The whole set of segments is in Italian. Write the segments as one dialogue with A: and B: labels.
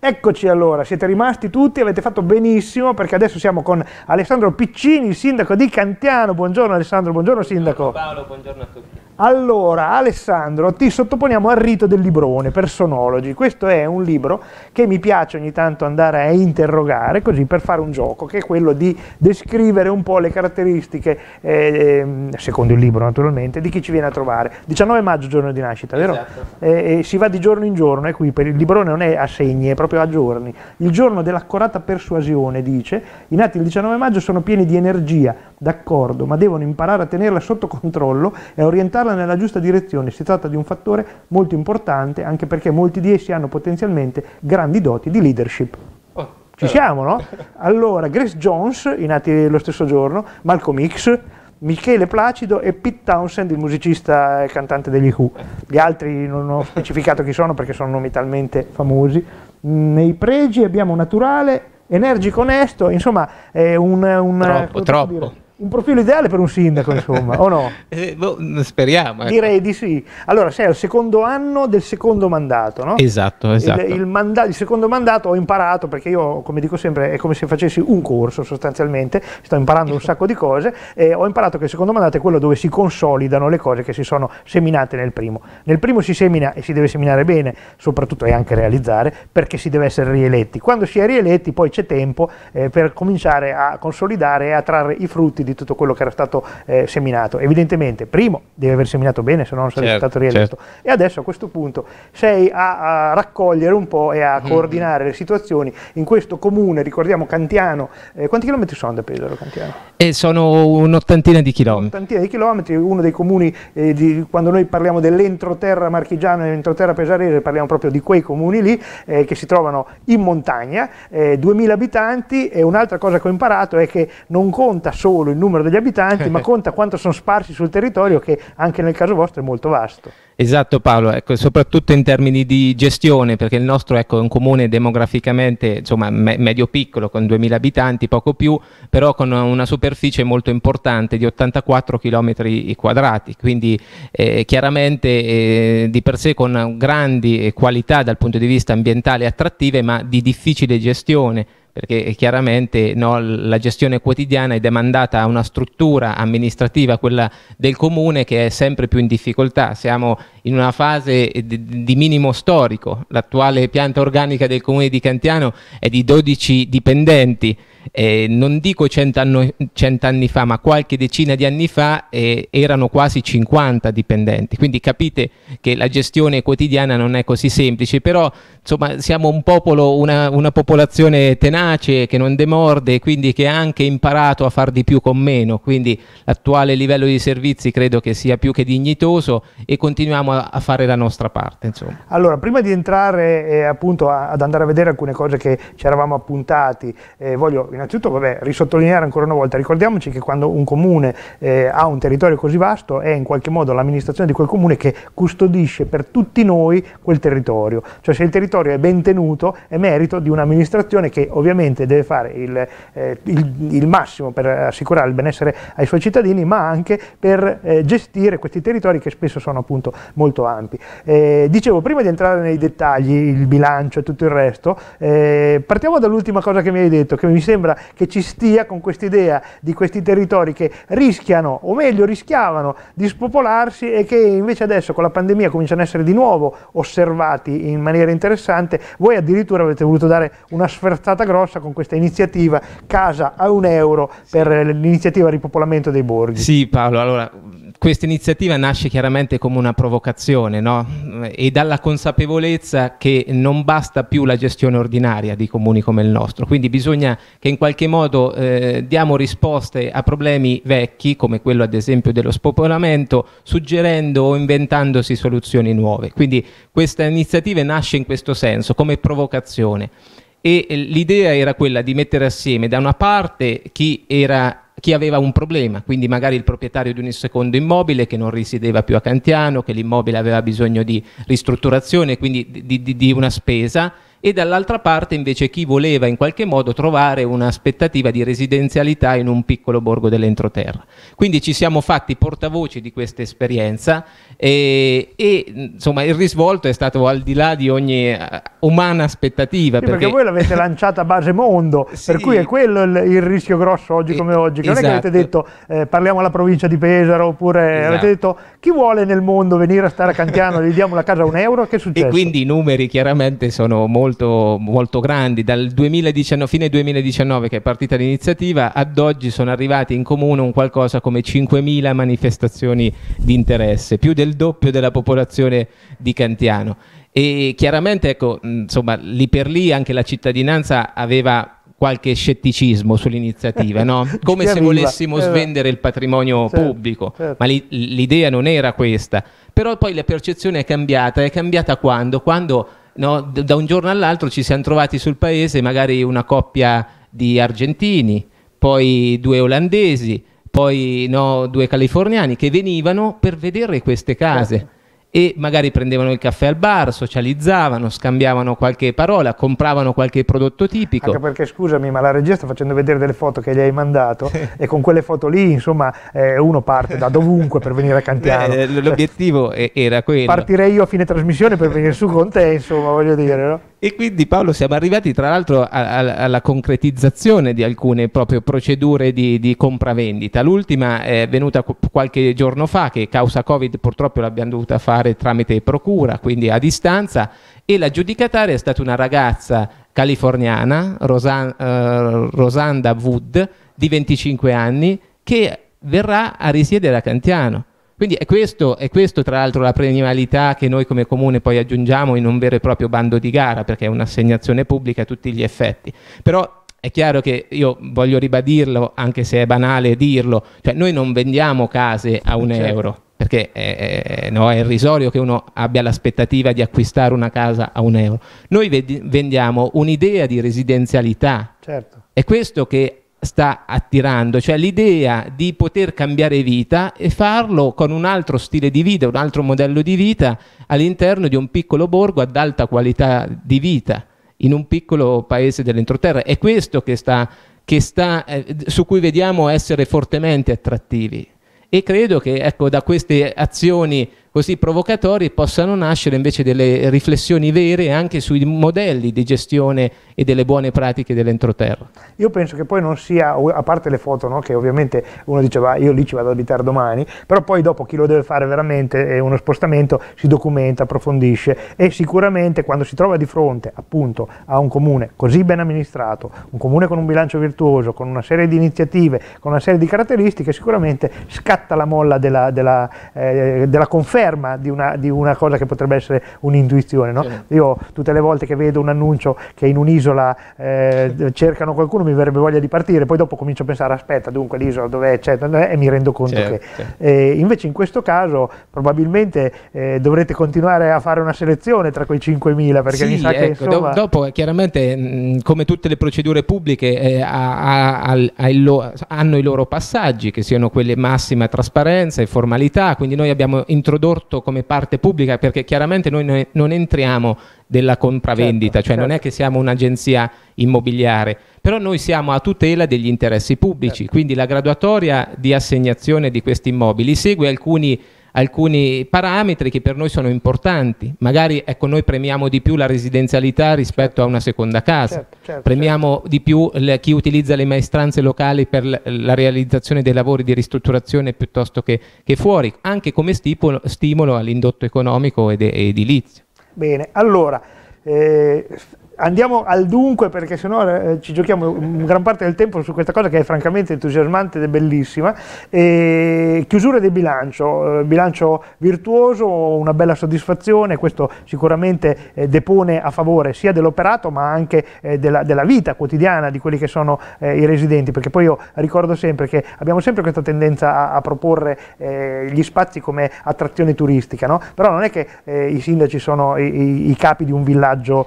A: Eccoci allora, siete rimasti tutti, avete fatto benissimo perché adesso siamo con Alessandro Piccini, sindaco di Cantiano. Buongiorno Alessandro, buongiorno sindaco. Buongiorno Paolo, buongiorno a tutti. Allora Alessandro, ti sottoponiamo al rito del librone per sonologi. Questo è un libro che mi piace ogni tanto andare a interrogare così per fare un gioco che è quello di descrivere un po' le caratteristiche, eh, secondo il libro naturalmente, di chi ci viene a trovare. 19 maggio giorno di nascita, vero? Esatto. Eh, si va di giorno in giorno, è qui, per il librone non è a segni, è proprio proprio a giorni. Il giorno dell'accorata persuasione, dice, i nati il 19 maggio sono pieni di energia, d'accordo, ma devono imparare a tenerla sotto controllo e a orientarla nella giusta direzione. Si tratta di un fattore molto importante, anche perché molti di essi hanno potenzialmente grandi doti di leadership. Oh, Ci eh. siamo, no? Allora, Grace Jones, i nati lo stesso giorno, Malcolm X, Michele Placido e Pete Townsend, il musicista e cantante degli Who. Gli altri non ho specificato chi sono perché sono nomi talmente famosi nei pregi abbiamo naturale, energico, onesto, insomma è un... un troppo, troppo un profilo ideale per un sindaco, insomma, o no?
B: Eh, boh, speriamo. Ecco. Direi
A: di sì. Allora, sei al secondo anno del secondo mandato, no? Esatto, esatto. Il, il, manda il secondo mandato ho imparato, perché io, come dico sempre, è come se facessi un corso sostanzialmente, sto imparando un sacco di cose, e ho imparato che il secondo mandato è quello dove si consolidano le cose che si sono seminate nel primo. Nel primo si semina e si deve seminare bene, soprattutto e anche realizzare, perché si deve essere rieletti. Quando si è rieletti poi c'è tempo eh, per cominciare a consolidare e a trarre i frutti di tutto quello che era stato eh, seminato. Evidentemente, primo, devi aver seminato bene, se no non sarebbe certo, stato rieletto. Certo. E adesso a questo punto sei a, a raccogliere un po' e a mm. coordinare le situazioni in questo comune, ricordiamo Cantiano, eh, quanti chilometri sono da Pesaro Cantiano?
B: E eh, sono un'ottantina di chilometri.
A: Un'ottantina di chilometri, uno dei comuni, eh, di, quando noi parliamo dell'entroterra marchigiano e dell'entroterra pesarese, parliamo proprio di quei comuni lì eh, che si trovano in montagna, 2000 eh, abitanti e un'altra cosa che ho imparato è che non conta solo il il numero degli abitanti, ma conta quanto sono sparsi sul territorio che anche nel caso vostro è molto vasto.
B: Esatto Paolo, ecco, soprattutto in termini di gestione, perché il nostro ecco, è un comune demograficamente insomma, me- medio piccolo, con 2.000 abitanti, poco più, però con una superficie molto importante di 84 km quadrati, quindi eh, chiaramente eh, di per sé con grandi qualità dal punto di vista ambientale attrattive, ma di difficile gestione perché eh, chiaramente no, la gestione quotidiana è demandata a una struttura amministrativa, quella del comune, che è sempre più in difficoltà. Siamo in una fase di, di minimo storico. L'attuale pianta organica del comune di Cantiano è di 12 dipendenti, eh, non dico cent'anni fa, ma qualche decina di anni fa eh, erano quasi 50 dipendenti. Quindi capite che la gestione quotidiana non è così semplice, però insomma siamo un popolo, una, una popolazione tenace che non demorde, quindi che ha anche imparato a far di più con meno. Quindi l'attuale livello di servizi credo che sia più che dignitoso e continuiamo a, a fare la nostra parte. Insomma.
A: Allora, prima di entrare eh, appunto a, ad andare a vedere alcune cose che ci eravamo appuntati, eh, voglio Innanzitutto, vabbè, risottolineare ancora una volta, ricordiamoci che quando un comune eh, ha un territorio così vasto è in qualche modo l'amministrazione di quel comune che custodisce per tutti noi quel territorio. Cioè se il territorio è ben tenuto è merito di un'amministrazione che ovviamente deve fare il, eh, il, il, massimo per assicurare il benessere ai suoi cittadini, ma anche per eh, gestire questi territori che spesso sono appunto molto ampi. Eh, dicevo, prima di entrare nei dettagli, il bilancio e tutto il resto, eh, partiamo dall'ultima cosa che mi hai detto, che mi sembra sembra che ci stia con questa idea di questi territori che rischiano, o meglio rischiavano, di spopolarsi e che invece adesso con la pandemia cominciano ad essere di nuovo osservati in maniera interessante. Voi addirittura avete voluto dare una sferzata grossa con questa iniziativa Casa a un euro per l'iniziativa Ripopolamento dei Borghi.
B: Sì Paolo, allora questa iniziativa nasce chiaramente come una provocazione no? e dalla consapevolezza che non basta più la gestione ordinaria di comuni come il nostro, quindi bisogna che che in qualche modo eh, diamo risposte a problemi vecchi, come quello ad esempio dello spopolamento, suggerendo o inventandosi soluzioni nuove. Quindi questa iniziativa nasce in questo senso, come provocazione. E eh, l'idea era quella di mettere assieme da una parte chi era chi aveva un problema, quindi magari il proprietario di un secondo immobile che non risiedeva più a Cantiano, che l'immobile aveva bisogno di ristrutturazione, quindi di, di, di una spesa, e dall'altra parte invece chi voleva in qualche modo trovare un'aspettativa di residenzialità in un piccolo borgo dell'entroterra. Quindi ci siamo fatti portavoci di questa esperienza e, e insomma, il risvolto è stato al di là di ogni eh, umana aspettativa. Sì, perché... perché... voi l'avete
A: lanciata a base mondo, sì. per cui è quello il, il rischio grosso oggi come e, eh, oggi, che esatto. non è che avete esatto. detto eh, parliamo alla provincia di Pesaro oppure esatto. avete detto chi vuole nel mondo venire a stare a Cantiano, gli diamo la casa a un euro, che succede? E quindi
B: i numeri chiaramente sono molto molto, molto grandi. Dal 2019, fine 2019, che è partita l'iniziativa, ad oggi sono arrivati in comune un qualcosa come 5.000 manifestazioni di interesse, più del doppio della popolazione di Cantiano. E chiaramente, ecco, insomma, lì per lì anche la cittadinanza aveva qualche scetticismo sull'iniziativa, no? come se volessimo eh, svendere il patrimonio certo, pubblico, certo. ma l'idea non era questa. Però poi la percezione è cambiata, è cambiata quando? Quando no? da un giorno all'altro ci siamo trovati sul paese magari una coppia di argentini, poi due olandesi, poi no, due californiani che venivano per vedere queste case. Certo e magari prendevano il caffè al bar, socializzavano, scambiavano qualche parola, compravano qualche prodotto tipico. Anche
A: perché scusami, ma la regia sta facendo vedere delle foto che gli hai mandato e con quelle foto lì, insomma, eh, uno parte da dovunque per venire a Cantiano. Beh, eh,
B: l'obiettivo era quello. Partirei
A: io a fine trasmissione per venire su con te, insomma, voglio dire, no?
B: E quindi Paolo siamo arrivati tra l'altro a, a, alla concretizzazione di alcune proprio procedure di, di compravendita. L'ultima è venuta qualche giorno fa che causa Covid purtroppo l'abbiamo dovuta fare tramite procura, quindi a distanza e l'aggiudicataria è stata una ragazza californiana, Rosa, eh, Rosanda Wood, di 25 anni, che verrà a risiedere a Cantiano quindi è questo, è questo tra l'altro la premialità che noi come comune poi aggiungiamo in un vero e proprio bando di gara, perché è un'assegnazione pubblica a tutti gli effetti. Però è chiaro che io voglio ribadirlo, anche se è banale dirlo, cioè noi non vendiamo case a un certo. euro perché è, no, è, irrisorio che uno abbia l'aspettativa di acquistare una casa a un euro. Noi vendiamo un'idea di residenzialità. Certo. È questo che sta attirando, cioè l'idea di poter cambiare vita e farlo con un altro stile di vita, un altro modello di vita all'interno di un piccolo borgo ad alta qualità di vita, in un piccolo paese dell'entroterra. È questo che sta, che sta eh, su cui vediamo essere fortemente attrattivi. E credo che ecco, da queste azioni così provocatorie possano nascere invece delle riflessioni vere anche sui modelli di gestione e delle buone pratiche dell'entroterra.
A: Io penso che poi non sia, a parte le foto, no, che ovviamente uno diceva io lì ci vado ad abitare domani, però poi dopo chi lo deve fare veramente è uno spostamento, si documenta, approfondisce e sicuramente quando si trova di fronte appunto a un comune così ben amministrato, un comune con un bilancio virtuoso, con una serie di iniziative, con una serie di caratteristiche, sicuramente scatta la molla della, della, eh, della conferma di una, di una, cosa che potrebbe essere un'intuizione. No? Sì. Io tutte le volte che vedo un annuncio che in un'isola, un'isola, eh, cercano qualcuno, mi verrebbe voglia di partire, poi dopo comincio a pensare aspetta, dunque l'isola dov'è, eccetera, e mi rendo conto certo, che... Certo. Eh, invece in questo caso probabilmente eh, dovrete continuare a fare una selezione tra quei 5.000, perché sì, mi sa ecco, che... Insomma... Do,
B: dopo eh, chiaramente, mh, mm, come tutte le procedure pubbliche, a, a, a lo, hanno i loro passaggi, che siano quelle massima trasparenza e formalità, quindi noi abbiamo introdotto come parte pubblica, perché chiaramente noi non entriamo della compravendita, certo, cioè certo. non è certo. che siamo un'agenzia immobiliare, però noi siamo a tutela degli interessi pubblici, certo. quindi la graduatoria di assegnazione di questi immobili segue alcuni alcuni parametri che per noi sono importanti. Magari ecco, noi premiamo di più la residenzialità rispetto certo. a una seconda casa, certo, certo, certo. premiamo certo. di più le, chi utilizza le maestranze locali per la, la realizzazione dei lavori di ristrutturazione piuttosto che, che fuori, anche come stipolo, stimolo all'indotto economico ed edilizio.
A: Bene, allora, eh, andiamo al dunque perché sennò eh, ci giochiamo gran parte del tempo su questa cosa che è francamente entusiasmante ed è bellissima. E chiusura del bilancio, eh, bilancio virtuoso, una bella soddisfazione, questo sicuramente eh, depone a favore sia dell'operato ma anche eh, della, della, vita quotidiana di quelli che sono eh, i residenti, perché poi io ricordo sempre che abbiamo sempre questa tendenza a, a proporre eh, gli spazi come attrazione turistica, no? però non è che i sindaci sono i, i, i, capi di un villaggio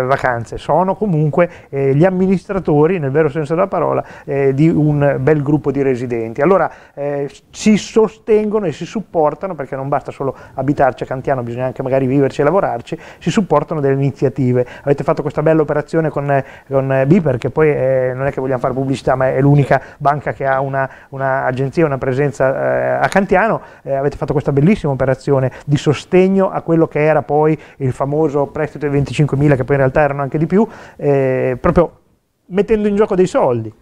A: eh, vacanze, sono comunque eh, gli amministratori, nel vero senso della parola, eh, di un bel gruppo di residenti. Allora eh, si sostengono e si supportano, perché non basta solo abitarci a Cantiano, bisogna anche magari viverci e lavorarci, si supportano delle iniziative. Avete fatto questa bella operazione con, eh, con Biper, che poi non è che vogliamo fare pubblicità, ma è l'unica banca che ha un'agenzia, una, una, presenza a Cantiano, avete fatto questa bellissima operazione di sostegno a quello che era poi il famoso prestito di 25.000 che poi in realtà realtà erano anche di più, eh, proprio mettendo in gioco dei soldi.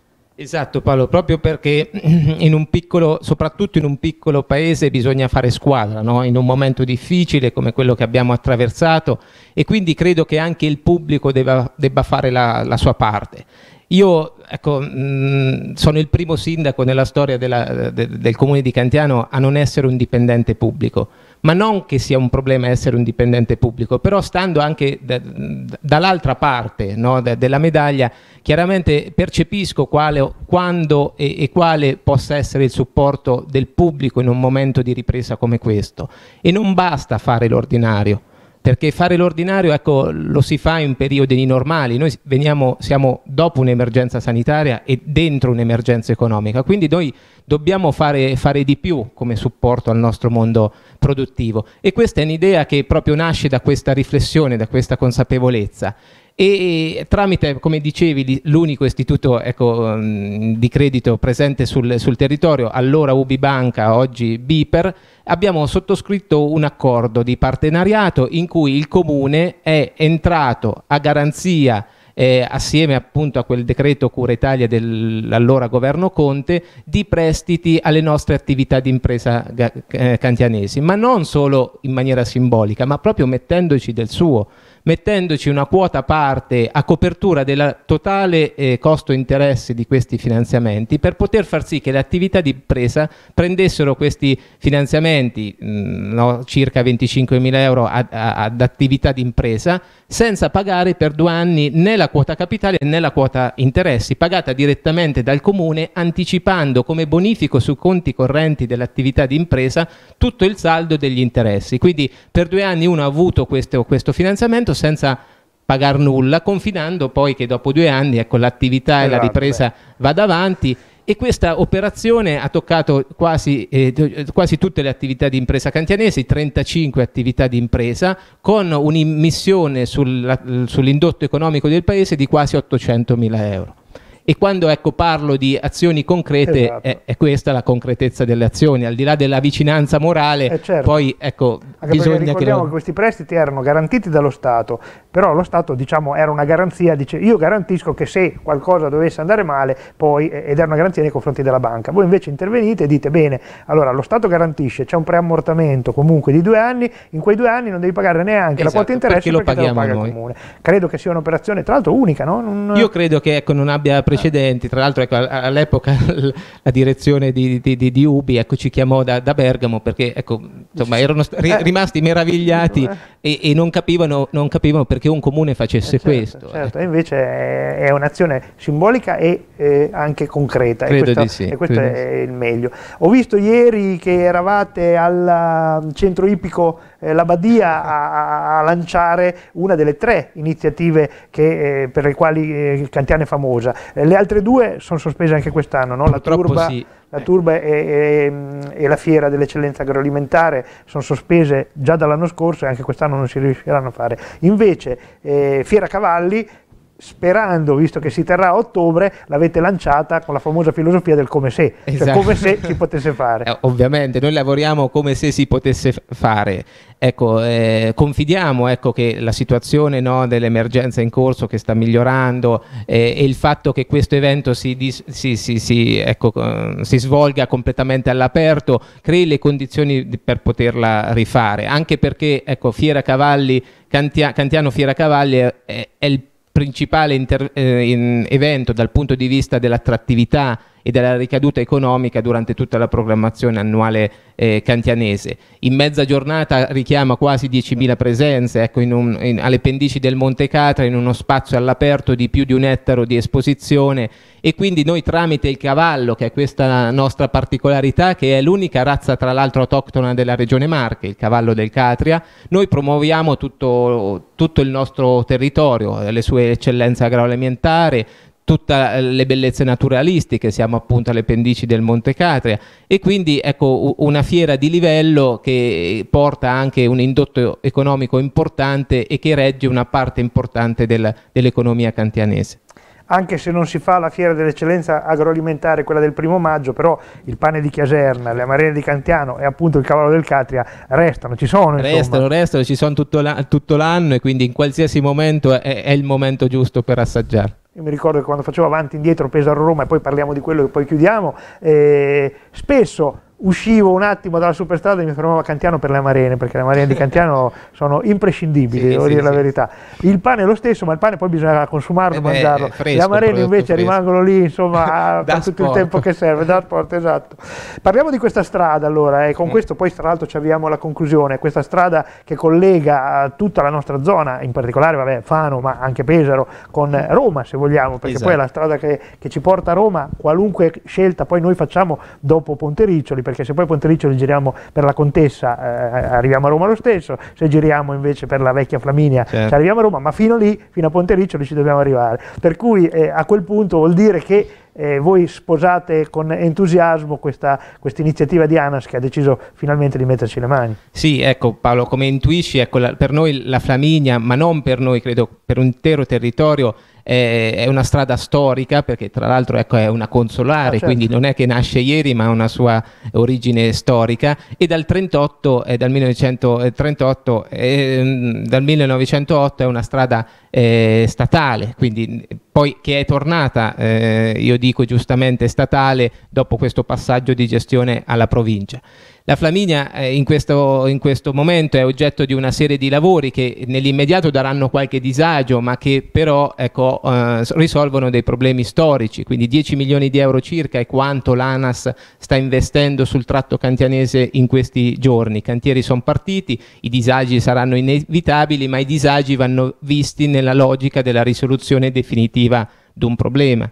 B: Esatto Paolo, proprio perché in un piccolo, soprattutto in un piccolo paese bisogna fare squadra, no? in un momento difficile come quello che abbiamo attraversato e quindi credo che anche il pubblico debba, debba fare la, la sua parte. Io ecco, mh, mm, sono il primo sindaco nella storia della, de, del comune di Cantiano a non essere un dipendente pubblico ma non che sia un problema essere un dipendente pubblico, però stando anche da, dall'altra parte no, da, della medaglia, chiaramente percepisco quale, quando e, e, quale possa essere il supporto del pubblico in un momento di ripresa come questo. E non basta fare l'ordinario, perché fare l'ordinario ecco, lo si fa in periodi normali, noi veniamo, siamo dopo un'emergenza sanitaria e dentro un'emergenza economica, quindi noi dobbiamo fare, fare, di più come supporto al nostro mondo produttivo. E questa è un'idea che proprio nasce da questa riflessione, da questa consapevolezza. E tramite, come dicevi, l'unico istituto ecco, mm, di credito presente sul, sul territorio, allora UbiBanca, oggi Biper, abbiamo sottoscritto un accordo di partenariato in cui il comune è entrato a garanzia eh, assieme appunto a quel decreto Cura Italia dell'allora governo Conte, di prestiti alle nostre attività di impresa eh, cantianesi, ma non solo in maniera simbolica, ma proprio mettendoci del suo mettendoci una quota parte a copertura del totale eh, costo interesse di questi finanziamenti per poter far sì che le attività di impresa prendessero questi finanziamenti, mh, mm, no, circa 25.000 euro ad, ad attività di impresa, senza pagare per due anni né la quota capitale né la quota interessi, pagata direttamente dal comune anticipando come bonifico su conti correnti dell'attività di impresa tutto il saldo degli interessi. Quindi per due anni uno ha avuto questo, questo finanziamento, senza pagar nulla, confidando poi che dopo due anni ecco, l'attività esatto. e la ripresa vada avanti e questa operazione ha toccato quasi, eh, quasi, tutte le attività di impresa cantianese, 35 attività di impresa, con un'immissione sul, sull'indotto economico del paese di quasi 800 mila euro. E quando ecco, parlo di azioni concrete, esatto. è, è, questa la concretezza delle azioni, al di là della vicinanza morale, eh certo. poi ecco, Anche bisogna ricordiamo che, che
A: questi prestiti erano garantiti dallo Stato, però lo Stato diciamo, era una garanzia, dice io garantisco che se qualcosa dovesse andare male, poi, ed era una garanzia nei confronti della banca, voi invece intervenite e dite bene, allora lo Stato garantisce, c'è un preammortamento comunque di due anni, in quei due anni non devi pagare neanche esatto, la quota interesse perché, perché lo paghiamo perché lo paga noi. Comune. Credo che sia un'operazione tra l'altro unica, no? non...
B: Io credo che ecco, non abbia precedenti antecedenti, tra l'altro ecco, all'epoca la direzione di, di, di, di Ubi ecco, ci chiamò da, da Bergamo perché ecco, insomma, erano eh. rimasti meravigliati eh. e, e non, capivano, non, capivano, perché un comune facesse eh, certo, questo.
A: Certo, eh. invece è un'azione simbolica e eh, anche concreta Credo e questo, di sì, e questo è sì. il meglio. Ho visto ieri che eravate al um, centro ipico eh, la Badia a, a, lanciare una delle tre iniziative che, eh, per le quali eh, Cantiano è famosa. Eh, le altre due sono sospese anche quest'anno, no? la Turba, sì. la turba e, e, e, la Fiera dell'Eccellenza Agroalimentare sono sospese già dall'anno scorso e anche quest'anno non si riusciranno a fare. Invece eh, Fiera Cavalli sperando, visto che si terrà a ottobre, l'avete lanciata con la famosa filosofia del come se, cioè esatto. cioè come se
B: si potesse fare. Eh, ovviamente, noi lavoriamo come se si potesse fare. Ecco, eh, confidiamo ecco, che la situazione no, dell'emergenza in corso che sta migliorando eh, e il fatto che questo evento si, dis- si, si, ecco, si, svolga completamente all'aperto crei le condizioni di- per poterla rifare, anche perché ecco, Fiera Cavalli, Cantia- Cantiano Fiera Cavalli è, è il principale inter, eh, evento dal punto di vista dell'attrattività e della ricaduta economica durante tutta la programmazione annuale eh, cantianese. In mezza giornata richiama quasi 10.000 presenze ecco, in un, in, alle pendici del Monte Catra in uno spazio all'aperto di più di un ettaro di esposizione e quindi noi tramite il cavallo, che è questa nostra particolarità, che è l'unica razza tra l'altro autoctona della regione Marche, il cavallo del Catria, noi promuoviamo tutto, tutto il nostro territorio, le sue eccellenze agroalimentari, tutte le bellezze naturalistiche, siamo appunto alle pendici del Monte Catria e quindi ecco una fiera di livello che porta anche un indotto economico importante e che regge una parte importante del, dell'economia cantianese
A: anche se non si fa la fiera dell'eccellenza agroalimentare, quella del primo maggio, però il pane di Chiaserna, le amarene di Cantiano e appunto il cavallo del Catria restano, ci sono. Insomma. Restano,
B: restano, ci sono tutto, l'anno e quindi in qualsiasi momento è, è il momento giusto per assaggiare
A: io mi ricordo che quando facevo avanti e indietro Pesaro-Roma e poi parliamo di quello e poi chiudiamo, eh, spesso uscivo un attimo dalla superstrada e mi fermavo a Cantiano per le amarene, perché le amarene di Cantiano sono imprescindibili, sì, devo sì, dire sì. la verità. Il pane è lo stesso, ma il pane poi bisogna consumarlo, e eh mangiarlo. Fresco, le amarene invece fresco. rimangono lì, insomma, per tutto il tempo che serve, da sport, esatto. Parliamo di questa strada allora, e eh, con mm. questo poi tra l'altro ci avviamo alla conclusione, questa strada che collega eh, tutta la nostra zona, in particolare vabbè, Fano, ma anche Pesaro, con mm. Roma se vogliamo, perché esatto. poi è la esatto. strada che, che ci porta a Roma, qualunque scelta poi noi facciamo dopo Ponte Riccioli, perché se poi Ponteliccio lo giriamo per la Contessa eh, eh, arriviamo a Roma lo stesso, se giriamo invece per la vecchia Flaminia certo. Cioè arriviamo a Roma, ma fino lì, fino a Ponteliccio, lì ci dobbiamo arrivare. Per cui eh, a quel punto vuol dire che eh, voi sposate con entusiasmo questa quest iniziativa di ANAS che ha deciso finalmente di metterci le mani.
B: Sì, ecco Paolo, come intuisci, ecco, la, per noi la Flaminia, ma non per noi, credo per un intero territorio, è una strada storica perché tra l'altro ecco, è una consolare, ah, certo. quindi non è che nasce ieri ma ha una sua origine storica e dal 38, eh, dal 1938, eh, dal 1908 è una strada eh, statale, quindi poi che è tornata, eh, io dico giustamente statale, dopo questo passaggio di gestione alla provincia. La Flaminia eh, in, questo, in, questo, momento è oggetto di una serie di lavori che nell'immediato daranno qualche disagio, ma che però ecco, eh, risolvono dei problemi storici, quindi 10 milioni di euro circa è quanto l'ANAS sta investendo sul tratto cantianese in questi giorni. I cantieri sono partiti, i disagi saranno inevitabili, ma i disagi vanno visti nella nella logica della risoluzione definitiva di un problema.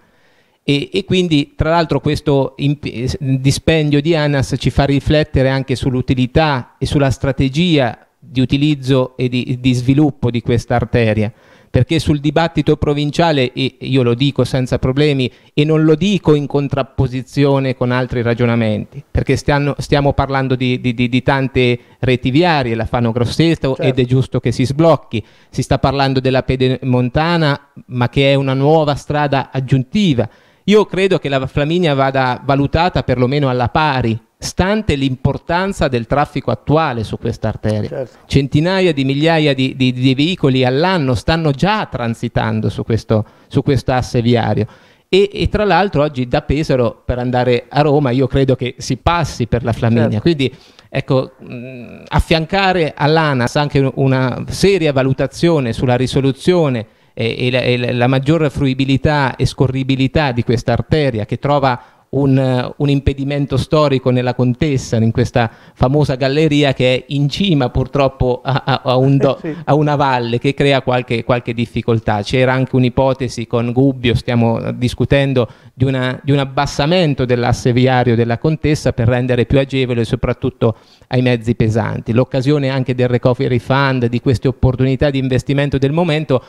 B: E, e, quindi tra l'altro questo eh, dispendio di ANAS ci fa riflettere anche sull'utilità e sulla strategia di utilizzo e di, di sviluppo di questa arteria perché sul dibattito provinciale, e io lo dico senza problemi, e non lo dico in contrapposizione con altri ragionamenti, perché stiamo, stiamo parlando di, di, di, di, tante reti viarie, la fanno Grosseto certo. ed è giusto che si sblocchi, si sta parlando della pedemontana, ma che è una nuova strada aggiuntiva. Io credo che la Flaminia vada valutata perlomeno alla pari stante l'importanza del traffico attuale su questa arteria. Certo. Centinaia di migliaia di, di, di, veicoli all'anno stanno già transitando su questo, su questo asse viario. E, e, tra l'altro oggi da Pesaro per andare a Roma io credo che si passi per la Flaminia, certo. quindi ecco, mh, affiancare all'ANAS anche una seria valutazione sulla risoluzione e, e, la, e la maggior fruibilità e scorribilità di questa arteria che trova un, eh, un, impedimento storico nella contessa, in questa famosa galleria che è in cima purtroppo a, a, a, un do, a una valle che crea qualche, qualche difficoltà. C'era anche un'ipotesi con Gubbio, stiamo discutendo, di, una, di un abbassamento dell'asse viario della contessa per rendere più agevole soprattutto ai mezzi pesanti. L'occasione anche del recovery fund, di queste opportunità di investimento del momento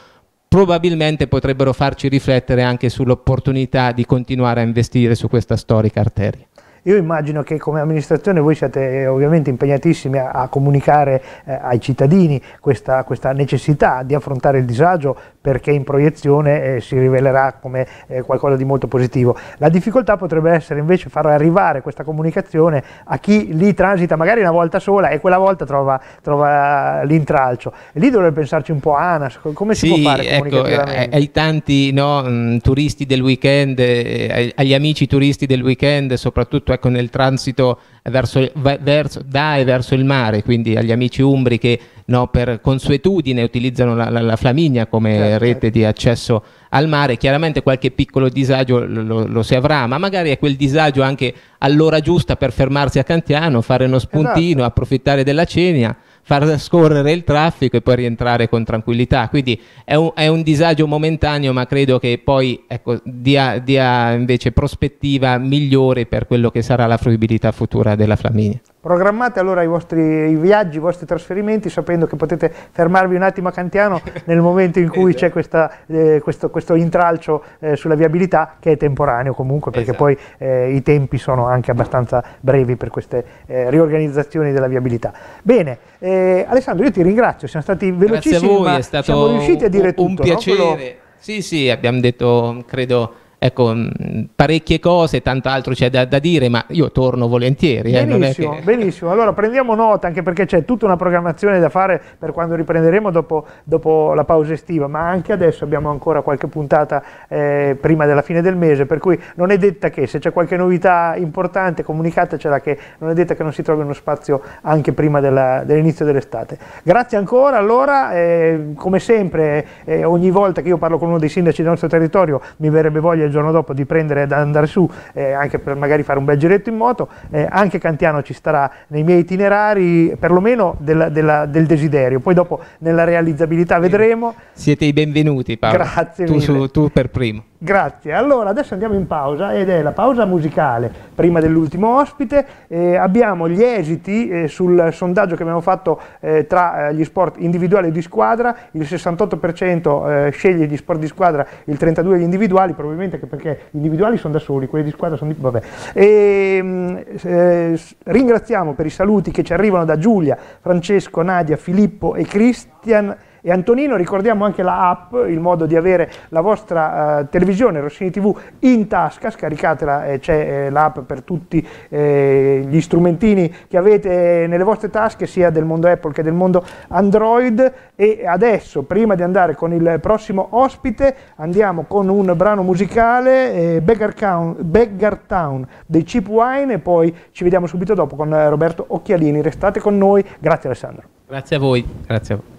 B: probabilmente potrebbero farci riflettere anche sull'opportunità di continuare a investire su questa storica arteria.
A: Io immagino che come amministrazione voi siate eh, ovviamente impegnatissimi a, a comunicare eh, ai cittadini questa, questa, necessità di affrontare il disagio perché in proiezione eh, si rivelerà come eh, qualcosa di molto positivo. La difficoltà potrebbe essere invece far arrivare questa comunicazione a chi lì transita magari una volta sola e quella volta trova, trova l'intralcio. Lì dovrebbe pensarci un po' ANAS, come sì, si può fare ecco, eh,
B: ai tanti no, mh, turisti del weekend, eh, agli amici turisti del weekend, soprattutto a ancora con transito verso, verso, da e verso il mare, quindi agli amici umbri che no, per consuetudine utilizzano la, la, la Flaminia come certo. certo. rete di accesso al mare. Chiaramente qualche piccolo disagio lo, lo, si avrà, ma magari è quel disagio anche all'ora giusta per fermarsi a Cantiano, fare uno spuntino, esatto. approfittare della cenia far scorrere il traffico e poi rientrare con tranquillità. Quindi è un, è un disagio momentaneo, ma credo che poi ecco, dia, dia invece prospettiva migliore per quello che sarà la fruibilità futura della Flaminia.
A: Programmate allora i vostri i viaggi, i vostri trasferimenti, sapendo che potete fermarvi un attimo a Cantiano nel momento in cui esatto. c'è eh, questo, questo, intralcio eh, sulla viabilità, che è temporaneo comunque, perché esatto. poi eh, i tempi sono anche abbastanza brevi per queste eh, riorganizzazioni della viabilità. Bene, eh, Alessandro, io ti ringrazio, siamo stati velocissimi, a voi, è stato siamo riusciti a dire un, tutto. Un piacere. No? Quello...
B: Sì, sì, abbiamo detto, credo Ecco, mm, parecchie cose, tant'altro c'è da, da, dire, ma io torno volentieri. Eh, benissimo, che...
A: benissimo. Allora prendiamo nota, anche perché c'è tutta una programmazione da fare per quando riprenderemo dopo, dopo la pausa estiva, ma anche adesso abbiamo ancora qualche puntata eh, prima della fine del mese, per cui non è detta che se c'è qualche novità importante comunicatecela che non è detta che non si trovi uno spazio anche prima dell'inizio dell'estate. Grazie ancora, allora, eh, come sempre, eh, ogni volta che io parlo con uno dei sindaci del nostro territorio mi verrebbe voglia il giorno dopo di prendere ed andare su, eh, anche per magari fare un bel giretto in moto, eh, anche Cantiano ci starà nei miei itinerari, perlomeno della, della, del desiderio, poi dopo nella realizzabilità vedremo.
B: Siete i benvenuti Paolo, Grazie tu, mille. Su, tu per primo.
A: Grazie, allora adesso andiamo in pausa ed è la pausa musicale prima dell'ultimo ospite, eh, abbiamo gli esiti eh, sul sondaggio che abbiamo fatto eh, tra eh, gli sport individuali e di squadra, il 68% eh, sceglie gli sport di squadra, il 32% gli individuali, probabilmente perché gli individuali sono da soli, quelli di squadra sono di... vabbè. E, ehm, eh, ringraziamo per i saluti che ci arrivano da Giulia, Francesco, Nadia, Filippo e Cristian e Antonino, ricordiamo anche la app, il modo di avere la vostra eh, televisione Rossini TV in tasca, scaricatela, eh, c'è eh, l'app per tutti eh, gli strumentini che avete eh, nelle vostre tasche, sia del mondo Apple che del mondo Android e adesso, prima di andare con il prossimo ospite, andiamo con un brano musicale, Beggar, Beggar Town dei Cheap Wine e poi ci vediamo subito dopo con Roberto Occhialini, restate con noi, grazie Alessandro.
B: Grazie a voi. Grazie a voi.